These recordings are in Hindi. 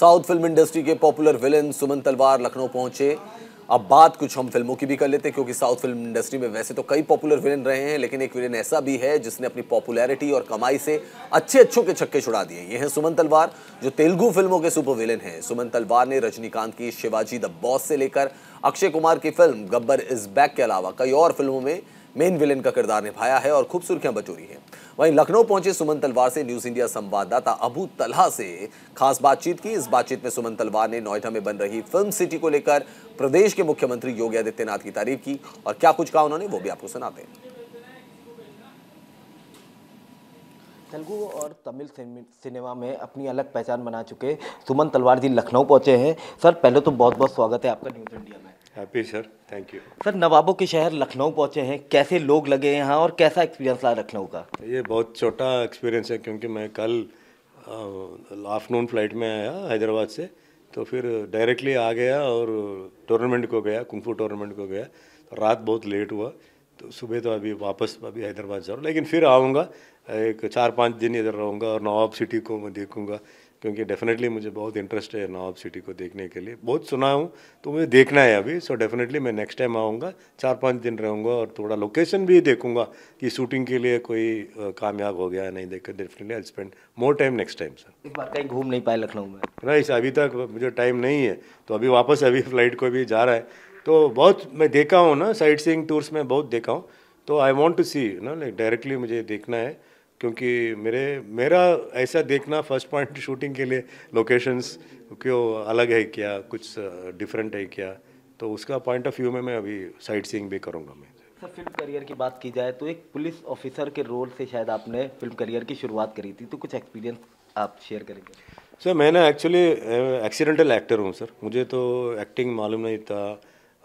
साउथ फिल्म इंडस्ट्री के पॉपुलर विलन सुमन तलवार लखनऊ पहुंचे अब बात कुछ हम फिल्मों की भी कर लेते हैं क्योंकि साउथ फिल्म इंडस्ट्री में वैसे तो कई पॉपुलर विलन रहे हैं लेकिन एक विलन ऐसा भी है जिसने अपनी पॉपुलैरिटी और कमाई से अच्छे अच्छों के छक्के छुड़ा दिए ये हैं सुमन तलवार जो तेलुगु फिल्मों के सुपर विलन हैं सुमन तलवार ने रजनीकांत की शिवाजी द बॉस से लेकर अक्षय कुमार की फिल्म गब्बर इज बैक के अलावा कई और फिल्मों में मेन विलेन का किरदार निभाया है और खूब सुर्खियां बचोरी है वहीं लखनऊ पहुंचे सुमन तलवार से न्यूज इंडिया संवाददाता अबू तलहा से खास बातचीत की इस बातचीत में सुमन तलवार ने नोएडा में बन रही फिल्म सिटी को लेकर प्रदेश के मुख्यमंत्री योगी आदित्यनाथ की तारीफ की और क्या कुछ कहा उन्होंने वो भी आपको सुनाते हैं तेलुगु और तमिल सिनेमा में अपनी अलग पहचान बना चुके सुमन तलवार जी लखनऊ पहुंचे हैं सर पहले तो बहुत बहुत स्वागत है आपका news India happy sir thank you sir नवाबों के शहर लखनऊ पहुंचे हैं कैसे लोग लगे यहाँ और कैसा एक्सपीरियंस रहा लखनऊ का ये बहुत छोटा एक्सपीरियंस है क्योंकि मैं कल आफ्टरनून फ्लाइट में आया हैदराबाद से तो फिर डायरेक्टली आ गया और टूर्नामेंट को गया कुंफू टूर्नामेंट को गया तो रात बहुत लेट हुआ तो सुबह तो अभी वापस अभी हैदराबाद जाऊँ लेकिन फिर आऊँगा एक चार पाँच दिन इधर रहूँगा और नवाब सिटी को मैं देखूँगा क्योंकि डेफिनेटली मुझे बहुत इंटरेस्ट है नवाब सिटी को देखने के लिए बहुत सुना हूँ तो मुझे देखना है अभी सो so डेफिनेटली मैं नेक्स्ट टाइम आऊँगा चार पाँच दिन रहूँगा और थोड़ा लोकेशन भी देखूँगा कि शूटिंग के लिए कोई कामयाब हो गया नहीं देखकर definitely I spend more time next time sir एक बार कहीं घूम नहीं पाए लखनऊ में नहीं अभी तक मुझे टाइम नहीं है तो अभी वापस अभी फ्लाइट को भी जा रहा है तो बहुत मैं देखा हूँ ना साइट सीइंग टूर्स में बहुत देखा हूँ तो आई वॉन्ट टू सी ना लाइक डायरेक्टली मुझे देखना है क्योंकि मेरे मेरा ऐसा देखना फर्स्ट पॉइंट शूटिंग के लिए लोकेशंस क्यों अलग है क्या कुछ डिफरेंट uh, है क्या तो उसका पॉइंट ऑफ व्यू में मैं अभी साइट सीइंग भी करूँगा मैं सर फिल्म करियर की बात की जाए तो एक पुलिस ऑफिसर के रोल से शायद आपने फिल्म करियर की शुरुआत करी थी तो कुछ एक्सपीरियंस आप शेयर करेंगे सर मैं ना एक्चुअली एक्सीडेंटल एक्टर हूँ सर मुझे तो एक्टिंग मालूम नहीं था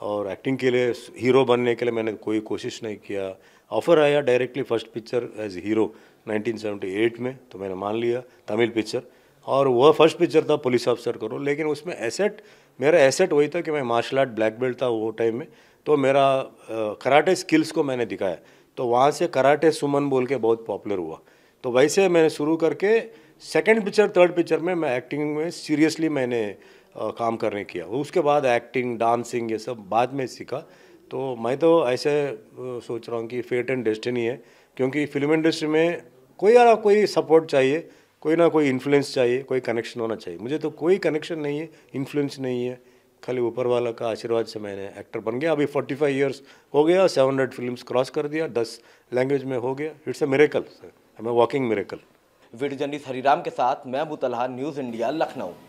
और एक्टिंग के लिए हीरो बनने के लिए मैंने कोई कोशिश नहीं किया ऑफ़र आया directly first picture as hero 1978 में तो मैंने मान लिया तमिल पिक्चर और वह फर्स्ट पिक्चर था पुलिस ऑफिसर करो लेकिन उसमें एसेट मेरा एसेट वही था कि मैं मार्शल आर्ट ब्लैक बेल्ट था वो टाइम में तो मेरा कराटे स्किल्स को मैंने दिखाया तो वहाँ से कराटे सुमन बोल के बहुत पॉपुलर हुआ तो वैसे मैंने शुरू करके सेकेंड पिक्चर थर्ड पिक्चर में मैं एक्टिंग में सीरियसली मैंने काम करने किया उसके बाद एक्टिंग डांसिंग ये सब बाद में सीखा तो मैं तो ऐसे सोच रहा हूँ कि फेट एंड डेस्टिनी है क्योंकि फिल्म इंडस्ट्री में कोई यार कोई सपोर्ट चाहिए कोई ना कोई इन्फ्लुएंस चाहिए कोई कनेक्शन होना चाहिए मुझे तो कोई कनेक्शन नहीं है इन्फ्लुएंस नहीं है खाली ऊपर वाला का आशीर्वाद से मैंने एक्टर बन गया अभी 45 ईयर्स हो गया 700 फिल्म्स क्रॉस कर दिया 10 लैंग्वेज में हो गया it's a miracle sir am walking miracle video journalist Hariram के साथ मैं तलहा न्यूज़ इंडिया लखनऊ